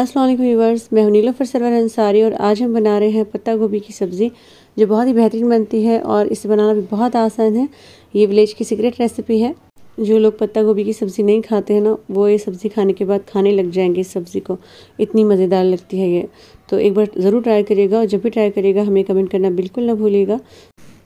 Aslam viewers मैं Nilofar server Ansari और आज हम बना रहे हैं पत्ता गोभी की सब्ज़ी जो बहुत ही बेहतरीन बनती है और इसे बनाना भी बहुत आसान है ये विलेज की सीक्रेट रेसिपी है जो लोग पत्ता गोभी की सब्ज़ी नहीं खाते हैं ना वो ये सब्ज़ी खाने के बाद खाने लग जाएंगे इस सब्ज़ी को इतनी मज़ेदार लगती है ये तो एक बार ज़रूर ट्राई करिएगा और जब भी ट्राई करिएगा हमें कमेंट करना बिल्कुल ना भूलिएगा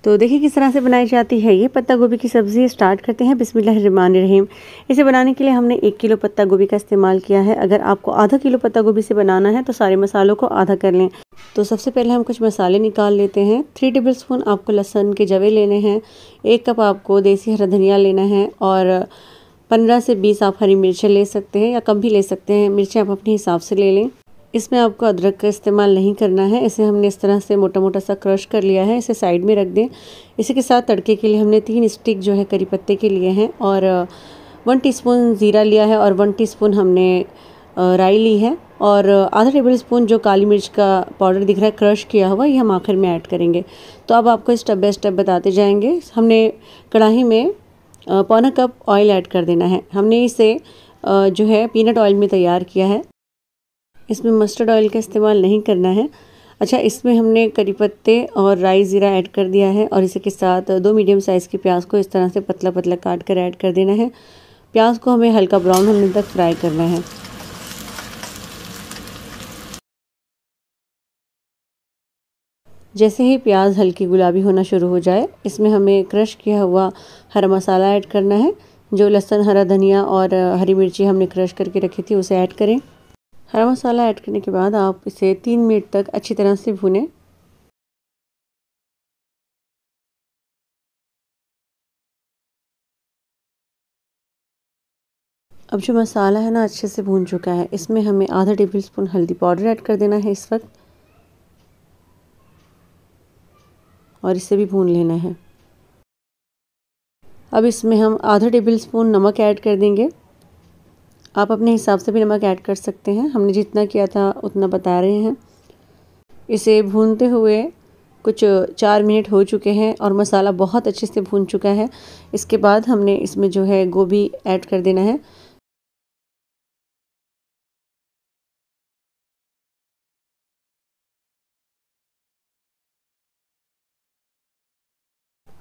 तो देखिए किस तरह से बनाई जाती है ये पत्ता गोभी की सब्ज़ी स्टार्ट करते हैं रहीम इसे बनाने के लिए हमने एक किलो पत्ता गोभी का इस्तेमाल किया है अगर आपको आधा किलो पत्ता गोभी से बनाना है तो सारे मसालों को आधा कर लें तो सबसे पहले हम कुछ मसाले निकाल लेते हैं थ्री टेबल स्पून आपको लहसन के जवे लेने हैं एक कप आपको देसी हरा धनिया लेना है और पंद्रह से बीस आप हरी मिर्चें ले सकते हैं या कम भी ले सकते हैं मिर्चें आप अपने हिसाब से ले लें इसमें आपको अदरक का इस्तेमाल नहीं करना है इसे हमने इस तरह से मोटा मोटा सा क्रश कर लिया है इसे साइड में रख दें इसी के साथ तड़के के लिए हमने तीन स्टिक जो है करी पत्ते के लिए हैं और वन टीस्पून ज़ीरा लिया है और वन टीस्पून हमने राई ली है और आधा टेबल स्पून जो काली मिर्च का पाउडर दिख रहा है क्रश किया हुआ ये हम आखिर में ऐड करेंगे तो अब आपको स्टेप बाय स्टेप बताते जाएंगे हमने कढ़ाई में पौना कप ऑयल ऐड कर देना है हमने इसे जो है पीनट ऑयल में तैयार किया है इसमें मस्टर्ड ऑयल का इस्तेमाल नहीं करना है अच्छा इसमें हमने करी पत्ते और राई ज़ीरा ऐड कर दिया है और इसी के साथ दो मीडियम साइज़ की प्याज को इस तरह से पतला पतला काट कर ऐड कर देना है प्याज को हमें हल्का ब्राउन होने तक फ्राई करना है जैसे ही प्याज हल्की गुलाबी होना शुरू हो जाए इसमें हमें क्रश किया हुआ हरा मसाला ऐड करना है जो लहसुन हरा धनिया और हरी मिर्ची हमने क्रश करके रखी थी उसे ऐड करें हरा मसाला ऐड करने के बाद आप इसे तीन मिनट तक अच्छी तरह से भूनें अब जो मसाला है ना अच्छे से भून चुका है इसमें हमें आधा टेबल स्पून हल्दी पाउडर ऐड कर देना है इस वक्त और इसे भी भून लेना है अब इसमें हम आधा टेबल स्पून नमक ऐड कर देंगे आप अपने हिसाब से भी नमक ऐड कर सकते हैं हमने जितना किया था उतना बता रहे हैं इसे भूनते हुए कुछ चार मिनट हो चुके हैं और मसाला बहुत अच्छे से भून चुका है इसके बाद हमने इसमें जो है गोभी ऐड कर देना है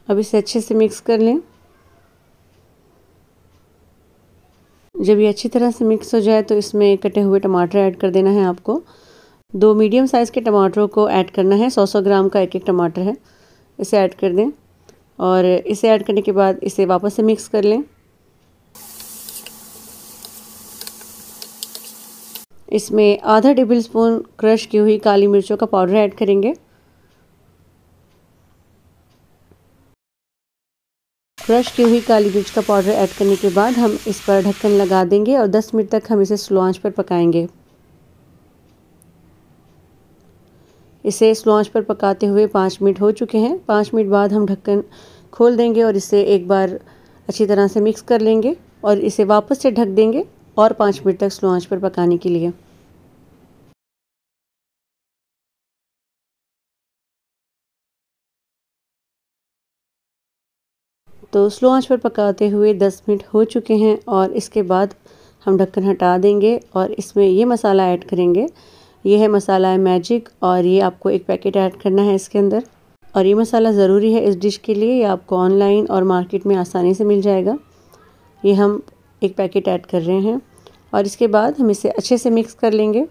अब इसे अच्छे से मिक्स कर लें जब ये अच्छी तरह से मिक्स हो जाए तो इसमें कटे हुए टमाटर ऐड कर देना है आपको दो मीडियम साइज़ के टमाटरों को ऐड करना है सौ सौ ग्राम का एक एक टमाटर है इसे ऐड कर दें और इसे ऐड करने के बाद इसे वापस से मिक्स कर लें इसमें आधा टेबल स्पून क्रश की हुई काली मिर्चों का पाउडर ऐड करेंगे क्रश की हुई काली मिर्च का पाउडर ऐड करने के बाद हम इस पर ढक्कन लगा देंगे और 10 मिनट तक हम इसे स्लो आंच पर पकाएंगे इसे स्लो आंच पर पकाते हुए पाँच मिनट हो चुके हैं पाँच मिनट बाद हम ढक्कन खोल देंगे और इसे एक बार अच्छी तरह से मिक्स कर लेंगे और इसे वापस से ढक देंगे और पाँच मिनट तक स्लो आंच पर पकाने के लिए तो स्लो आंच पर पकाते हुए 10 मिनट हो चुके हैं और इसके बाद हम ढक्कन हटा देंगे और इसमें ये मसाला ऐड करेंगे ये है मसाला है मैजिक और ये आपको एक पैकेट ऐड करना है इसके अंदर और ये मसाला ज़रूरी है इस डिश के लिए ये आपको ऑनलाइन और मार्केट में आसानी से मिल जाएगा ये हम एक पैकेट ऐड कर रहे हैं और इसके बाद हम इसे अच्छे से मिक्स कर लेंगे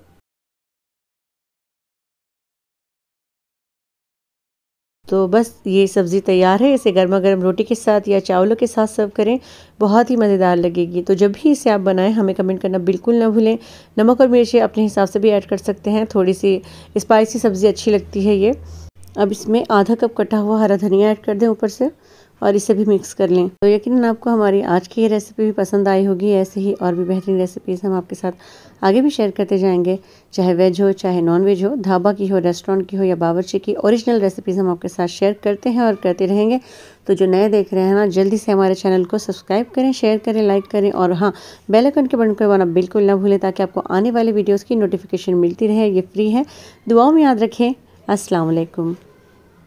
तो बस ये सब्ज़ी तैयार है इसे गर्मा गर्म रोटी के साथ या चावलों के साथ सर्व करें बहुत ही मज़ेदार लगेगी तो जब भी इसे आप बनाएं हमें कमेंट करना बिल्कुल ना भूलें नमक और मिर्चें अपने हिसाब से भी ऐड कर सकते हैं थोड़ी सी स्पाइसी सब्ज़ी अच्छी लगती है ये अब इसमें आधा कप कटा हुआ हरा धनिया ऐड कर दें ऊपर से और इसे भी मिक्स कर लें तो यकीन आपको हमारी आज की ये रेसिपी भी पसंद आई होगी ऐसे ही और भी बेहतरीन रेसिपीज़ हम आपके साथ आगे भी शेयर करते जाएंगे चाहे वेज हो चाहे नॉन वेज हो ढाबा की हो रेस्टोरेंट की हो या बावरची की ओरिजिनल रेसिपीज़ हम आपके साथ शेयर करते हैं और करते रहेंगे तो जो नए देख रहे हैं ना जल्दी से हमारे चैनल को सब्सक्राइब करें शेयर करें लाइक करें और हाँ बेल आइकन के बटन को दबाना बिल्कुल ना भूलें ताकि आपको आने वाले वीडियोज़ की नोटिफिकेशन मिलती रहे ये फ्री है दुआओं में याद रखें असलकम